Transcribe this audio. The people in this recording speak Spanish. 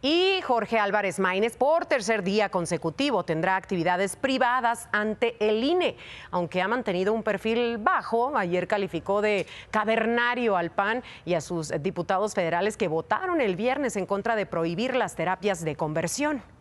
Y Jorge Álvarez Maínez, por tercer día consecutivo, tendrá actividades privadas ante el INE. Aunque ha mantenido un perfil bajo, ayer calificó de cavernario al PAN y a sus diputados federales que votaron el viernes en contra de prohibir las terapias de conversión.